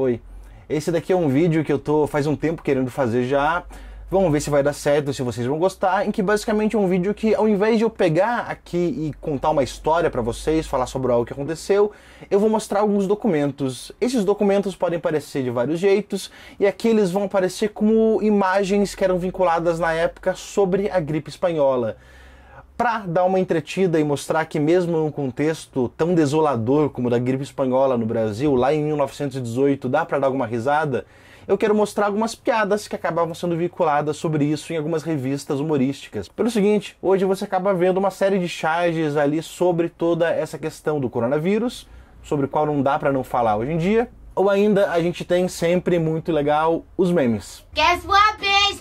Oi, esse daqui é um vídeo que eu tô faz um tempo querendo fazer já. Vamos ver se vai dar certo, se vocês vão gostar, em que basicamente é um vídeo que ao invés de eu pegar aqui e contar uma história para vocês, falar sobre algo que aconteceu, eu vou mostrar alguns documentos. Esses documentos podem parecer de vários jeitos e aqui eles vão aparecer como imagens que eram vinculadas na época sobre a gripe espanhola para dar uma entretida e mostrar que mesmo num contexto tão desolador como o da gripe espanhola no Brasil, lá em 1918, dá para dar alguma risada, eu quero mostrar algumas piadas que acabavam sendo veiculadas sobre isso em algumas revistas humorísticas. Pelo seguinte, hoje você acaba vendo uma série de charges ali sobre toda essa questão do coronavírus, sobre o qual não dá para não falar hoje em dia, ou ainda a gente tem sempre muito legal os memes. Guess what, bitch?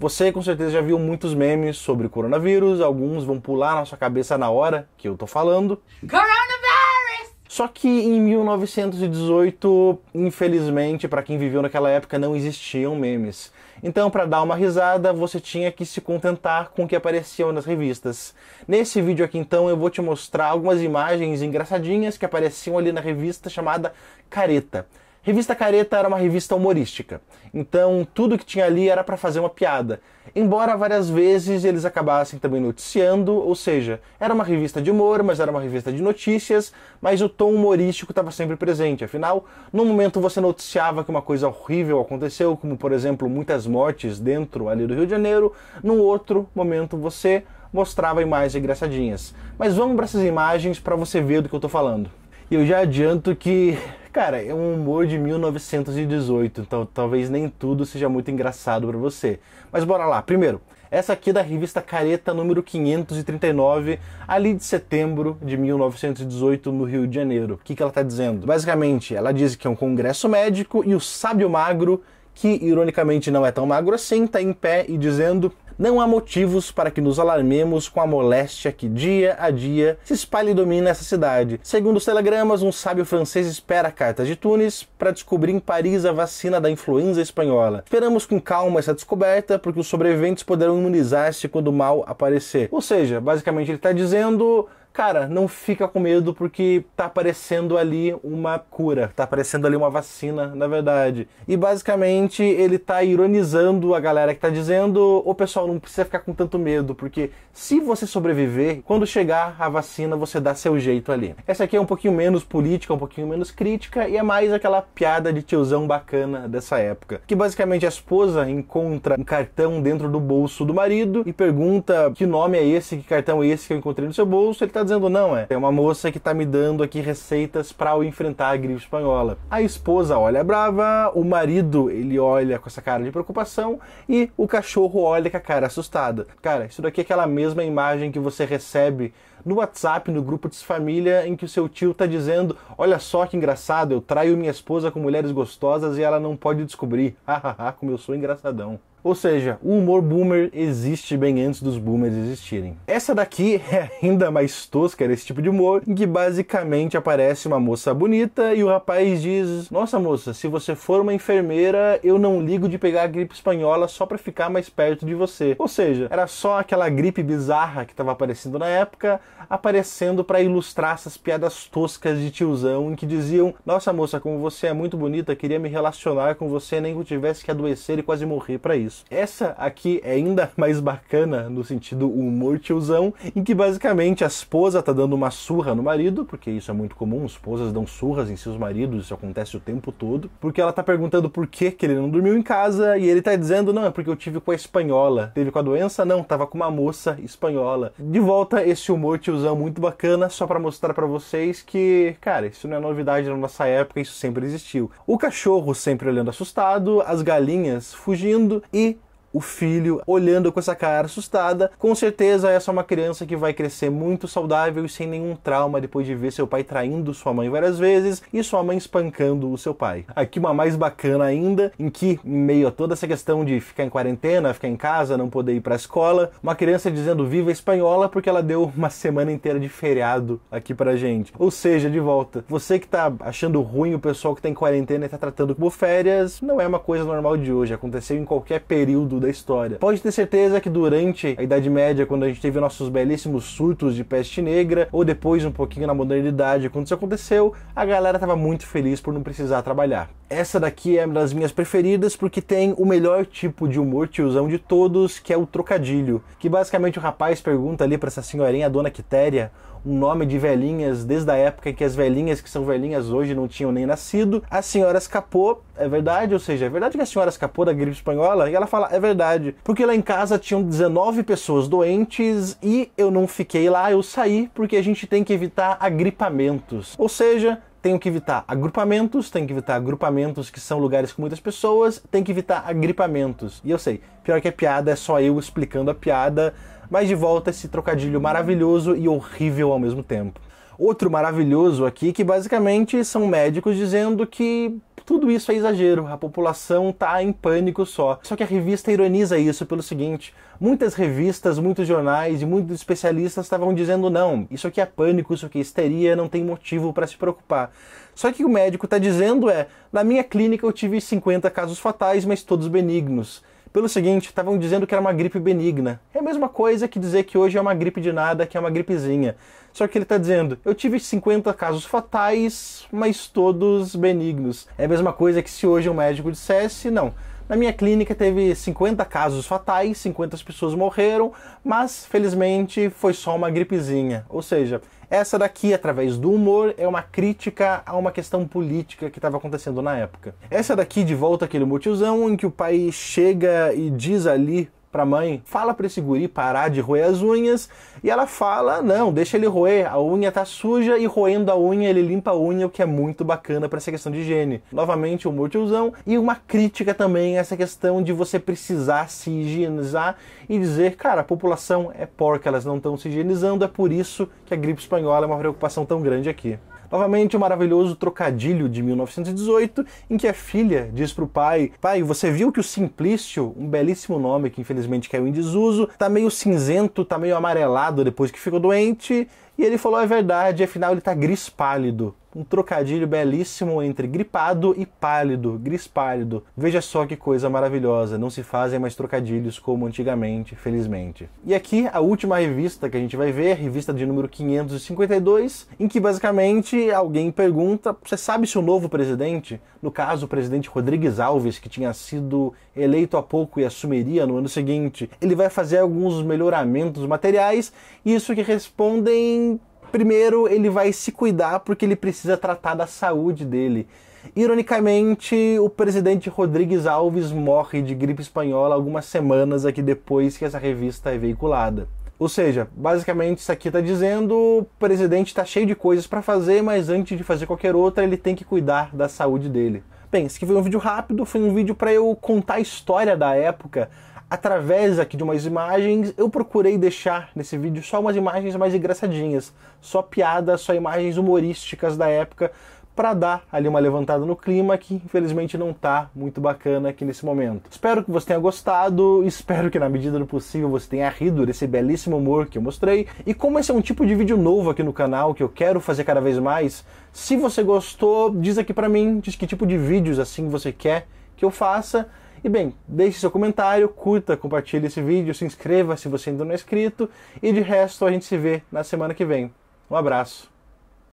Você com certeza já viu muitos memes sobre coronavírus, alguns vão pular na sua cabeça na hora que eu tô falando. Coronavirus! Só que em 1918, infelizmente, para quem viveu naquela época, não existiam memes. Então, para dar uma risada, você tinha que se contentar com o que aparecia nas revistas. Nesse vídeo aqui, então, eu vou te mostrar algumas imagens engraçadinhas que apareciam ali na revista chamada Careta. Revista Careta era uma revista humorística, então tudo que tinha ali era para fazer uma piada. Embora várias vezes eles acabassem também noticiando, ou seja, era uma revista de humor, mas era uma revista de notícias, mas o tom humorístico estava sempre presente. Afinal, no momento você noticiava que uma coisa horrível aconteceu, como por exemplo muitas mortes dentro ali do Rio de Janeiro, no outro momento você mostrava imagens engraçadinhas. Mas vamos para essas imagens para você ver do que eu estou falando. E eu já adianto que, cara, é um humor de 1918, então talvez nem tudo seja muito engraçado para você. Mas bora lá. Primeiro, essa aqui é da revista Careta número 539, ali de setembro de 1918, no Rio de Janeiro. O que, que ela está dizendo? Basicamente, ela diz que é um congresso médico e o sábio magro, que ironicamente não é tão magro assim, tá em pé e dizendo: não há motivos para que nos alarmemos com a moléstia que dia a dia se espalha e domina essa cidade. Segundo os telegramas, um sábio francês espera cartas de Tunis para descobrir em Paris a vacina da influenza espanhola. Esperamos com calma essa descoberta, porque os sobreviventes poderão imunizar-se quando o mal aparecer. Ou seja, basicamente ele está dizendo cara, não fica com medo porque tá aparecendo ali uma cura, tá aparecendo ali uma vacina, na verdade. E basicamente ele tá ironizando a galera que tá dizendo, ô pessoal, não precisa ficar com tanto medo, porque se você sobreviver, quando chegar a vacina, você dá seu jeito ali. Essa aqui é um pouquinho menos política, um pouquinho menos crítica e é mais aquela piada de tiozão bacana dessa época, que basicamente a esposa encontra um cartão dentro do bolso do marido e pergunta que nome é esse, que cartão é esse que eu encontrei no seu bolso, ele tá dizendo não, é. Tem uma moça que tá me dando aqui receitas para eu enfrentar a gripe espanhola. A esposa olha brava, o marido, ele olha com essa cara de preocupação e o cachorro olha com a cara assustada. Cara, isso daqui é aquela mesma imagem que você recebe no WhatsApp, no grupo de família, em que o seu tio tá dizendo: Olha só que engraçado, eu traio minha esposa com mulheres gostosas e ela não pode descobrir. Hahaha, como eu sou engraçadão. Ou seja, o humor boomer existe bem antes dos boomers existirem. Essa daqui é ainda mais tosca, era esse tipo de humor, em que basicamente aparece uma moça bonita e o rapaz diz: Nossa moça, se você for uma enfermeira, eu não ligo de pegar a gripe espanhola só para ficar mais perto de você. Ou seja, era só aquela gripe bizarra que estava aparecendo na época, aparecendo para ilustrar essas piadas toscas de tiozão em que diziam: Nossa moça, como você é muito bonita, queria me relacionar com você, nem que eu tivesse que adoecer e quase morrer para isso isso. Essa aqui é ainda mais bacana no sentido humor tiozão, em que basicamente a esposa tá dando uma surra no marido, porque isso é muito comum, esposas dão surras em seus maridos, isso acontece o tempo todo, porque ela tá perguntando por que que ele não dormiu em casa e ele tá dizendo, não, é porque eu tive com a espanhola. Teve com a doença? Não, tava com uma moça espanhola. De volta esse humor tiozão muito bacana, só para mostrar para vocês que, cara, isso não é novidade na nossa época, isso sempre existiu. O cachorro sempre olhando assustado, as galinhas fugindo o filho olhando com essa cara assustada. Com certeza, essa é uma criança que vai crescer muito saudável e sem nenhum trauma depois de ver seu pai traindo sua mãe várias vezes e sua mãe espancando o seu pai. Aqui, uma mais bacana ainda, em que, em meio a toda essa questão de ficar em quarentena, ficar em casa, não poder ir para a escola, uma criança dizendo viva espanhola porque ela deu uma semana inteira de feriado aqui pra gente. Ou seja, de volta, você que tá achando ruim o pessoal que tá em quarentena e tá tratando como férias, não é uma coisa normal de hoje, aconteceu em qualquer período da história. Pode ter certeza que durante a Idade Média, quando a gente teve nossos belíssimos surtos de peste negra, ou depois um pouquinho na modernidade, quando isso aconteceu, a galera estava muito feliz por não precisar trabalhar. Essa daqui é uma das minhas preferidas porque tem o melhor tipo de humor tiozão de todos, que é o trocadilho, que basicamente o rapaz pergunta ali para essa senhorinha, a dona Quitéria, um nome de velhinhas desde a época em que as velhinhas que são velhinhas hoje não tinham nem nascido. A senhora escapou, é verdade, ou seja, é verdade que a senhora escapou da gripe espanhola? E ela fala, é verdade, porque lá em casa tinham 19 pessoas doentes e eu não fiquei lá, eu saí porque a gente tem que evitar agripamentos. Ou seja, tenho que evitar agrupamentos, tenho que evitar agrupamentos que são lugares com muitas pessoas, tenho que evitar agripamentos. E eu sei, pior que a piada é só eu explicando a piada, mas de volta esse trocadilho maravilhoso e horrível ao mesmo tempo. Outro maravilhoso aqui que basicamente são médicos dizendo que tudo isso é exagero, a população tá em pânico só. Só que a revista ironiza isso pelo seguinte: muitas revistas, muitos jornais e muitos especialistas estavam dizendo não, isso aqui é pânico, isso aqui é histeria, não tem motivo para se preocupar. Só que o médico está dizendo é: na minha clínica eu tive 50 casos fatais, mas todos benignos pelo seguinte, estavam dizendo que era uma gripe benigna. É a mesma coisa que dizer que hoje é uma gripe de nada, que é uma gripezinha. Só que ele está dizendo: eu tive 50 casos fatais, mas todos benignos. É a mesma coisa que se hoje um médico dissesse: não, na minha clínica teve 50 casos fatais, 50 pessoas morreram, mas felizmente foi só uma gripezinha. Ou seja, essa daqui, através do humor, é uma crítica a uma questão política que estava acontecendo na época. Essa daqui, de volta àquele motiozão em que o pai chega e diz ali pra mãe, fala pra esse guri parar de roer as unhas. E ela fala, não, deixa ele roer, a unha tá suja e roendo a unha ele limpa a unha, o que é muito bacana para essa questão de higiene. Novamente, um multiusão e uma crítica também a essa questão de você precisar se higienizar e dizer, cara, a população é porca, elas não estão se higienizando, é por isso que a gripe espanhola é uma preocupação tão grande aqui. Novamente, o um maravilhoso trocadilho de 1918, em que a filha diz pro pai: Pai, você viu que o Simplício, um belíssimo nome que infelizmente caiu em desuso, tá meio cinzento, tá meio amarelado depois que ficou doente. E ele falou: É verdade, afinal ele tá gris pálido um trocadilho belíssimo entre gripado e pálido, gris pálido. Veja só que coisa maravilhosa, não se fazem mais trocadilhos como antigamente, felizmente. E aqui a última revista que a gente vai ver, a revista de número 552, em que basicamente alguém pergunta: você sabe se o novo presidente, no caso o presidente Rodrigues Alves, que tinha sido eleito há pouco e assumiria no ano seguinte, ele vai fazer alguns melhoramentos materiais? Isso que respondem primeiro ele vai se cuidar porque ele precisa tratar da saúde dele. Ironicamente, o presidente Rodrigues Alves morre de gripe espanhola algumas semanas aqui depois que essa revista é veiculada. Ou seja, basicamente isso aqui está dizendo, o presidente está cheio de coisas para fazer, mas antes de fazer qualquer outra, ele tem que cuidar da saúde dele. Bem, esse aqui foi um vídeo rápido, foi um vídeo para eu contar a história da época, através aqui de umas imagens, eu procurei deixar nesse vídeo só umas imagens mais engraçadinhas, só piadas, só imagens humorísticas da época, para dar ali uma levantada no clima que infelizmente não está muito bacana aqui nesse momento. Espero que você tenha gostado, espero que na medida do possível você tenha rido desse belíssimo humor que eu mostrei. E como esse é um tipo de vídeo novo aqui no canal que eu quero fazer cada vez mais, se você gostou, diz aqui para mim, diz que tipo de vídeos assim você quer que eu faça e bem, deixe seu comentário, curta, compartilhe esse vídeo, se inscreva se você ainda não é inscrito e de resto a gente se vê na semana que vem. Um abraço.